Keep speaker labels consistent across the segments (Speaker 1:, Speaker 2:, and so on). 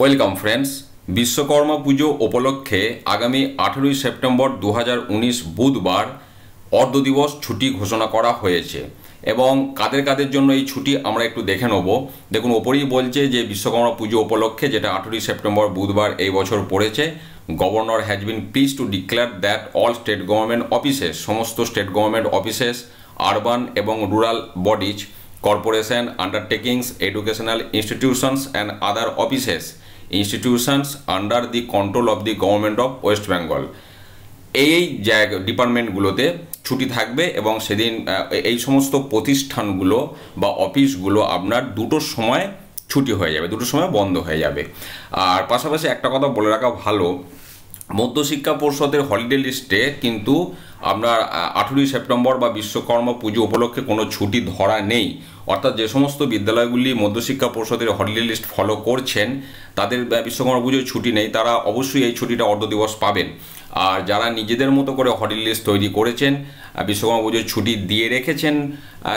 Speaker 1: welcome friends Vishwakarma পুজো উপলক্ষে আগামী আঠেরোই সেপ্টেম্বর দু বুধবার অর্ধ দিবস ছুটি ঘোষণা করা হয়েছে এবং কাদের কাদের জন্য এই ছুটি আমরা একটু দেখে নেব দেখুন ওপরেই বলছে যে বিশ্বকর্মা পুজো উপলক্ষে যেটা আঠেরোই সেপ্টেম্বর বুধবার এই বছর পড়েছে governor has been pleased to declare that all state government offices সমস্ত স্টেট গভর্নমেন্ট অফিসেস আরবান এবং rural bodies corporation undertakings educational institutions and other offices institutions under the control of the government of West Bengal এই জায়গা ডিপার্টমেন্টগুলোতে ছুটি থাকবে এবং সেদিন এই সমস্ত প্রতিষ্ঠানগুলো বা অফিসগুলো আপনার দুটো সময় ছুটি হয়ে যাবে দুটো সময় বন্ধ হয়ে যাবে আর পাশাপাশি একটা কথা বলে রাখা ভালো মধ্যশিক্ষা পর্ষদের হলিডে লিস্টে কিন্তু আপনার আঠেরোই সেপ্টেম্বর বা বিশ্বকর্মা পুজো উপলক্ষে কোনো ছুটি ধরা নেই অর্থাৎ যে সমস্ত বিদ্যালয়গুলি মধ্যশিক্ষা পর্ষদের হলিডে লিস্ট ফলো করছেন তাদের বিশ্বকর্মা পুজোয় ছুটি নেই তারা অবশ্যই এই ছুটিটা অর্ধ দিবস পাবেন আর যারা নিজেদের মতো করে হলিডে লিস্ট তৈরি করেছেন বিশ্বকর্মা পুজোয় ছুটি দিয়ে রেখেছেন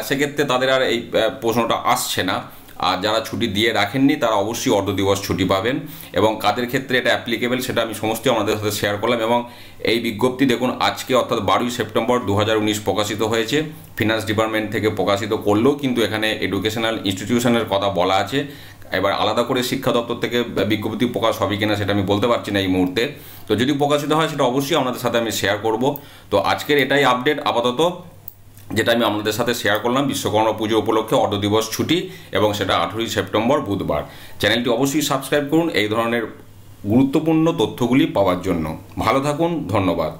Speaker 1: সেক্ষেত্রে তাদের আর এই প্রশ্নটা আসছে না আর যারা ছুটি দিয়ে রাখেননি তারা অবশ্যই অর্ধ দিবস ছুটি পাবেন এবং কাদের ক্ষেত্রে এটা অ্যাপ্লিকেবল সেটা আমি সমস্ত আমাদের সাথে শেয়ার করলাম এবং এই বিজ্ঞপ্তি দেখুন আজকে অর্থাৎ বারোই সেপ্টেম্বর দু প্রকাশিত হয়েছে ফিনান্স ডিপার্টমেন্ট থেকে প্রকাশিত করলেও কিন্তু এখানে এডুকেশনাল ইনস্টিটিউশনের কথা বলা আছে এবার আলাদা করে শিক্ষা দপ্তর থেকে বিজ্ঞপ্তি প্রকাশ হবে কিনা সেটা আমি বলতে পারছি না এই মুহূর্তে তো যদি প্রকাশিত হয় সেটা অবশ্যই আপনাদের সাথে আমি শেয়ার করব তো আজকের এটাই আপডেট আপাতত যেটা আমি আপনাদের সাথে শেয়ার করলাম বিশ্বকর্মা পুজো উপলক্ষে অটো দিবস ছুটি এবং সেটা আঠেরোই সেপ্টেম্বর বুধবার চ্যানেলটি অবশ্যই সাবস্ক্রাইব করুন এই ধরনের গুরুত্বপূর্ণ তথ্যগুলি পাওয়ার জন্য ভালো থাকুন ধন্যবাদ